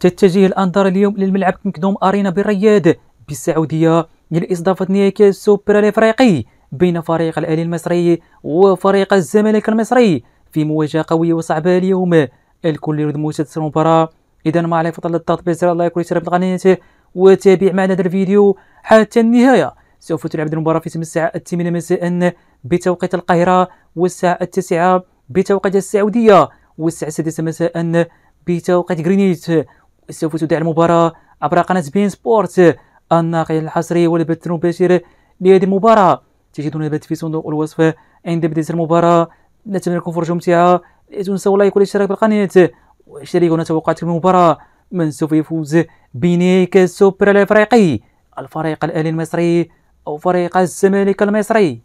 تتجه الأنظار اليوم للملعب مكدوم أرينا بالرياض بالسعودية لإستضافة نهائي كأس السوبر الإفريقي بين فريق الأهلي المصري وفريق الزمالك المصري في مواجهة قوية وصعبة اليوم الكل يريد مشاهدة المباراة إذا ما عليك فضل الضغط زر لايك يكون يشترك بالقناة وتابع معنا هذا الفيديو حتى النهاية سوف تلعب المباراة في تم الساعة الثامنة مساء بتوقيت القاهرة والساعة التاسعة بتوقيت السعودية والساعة السادسة مساء بتوقيت غرينيت سوف تدع المباراة عبر قناة بين سبورت الناقل الحصري والبث المباشر لهذه المباراة تجدون البث في صندوق الوصف عند بداية المباراة نتمنى لكم فرجة ممتعة لا تنسوا اللايك والاشتراك بالقناة واشتركونا توقعاتكم المباراة من سوف يفوز بنيك السوبر الافريقي الفريق الاهلي المصري او فريق الزمالك المصري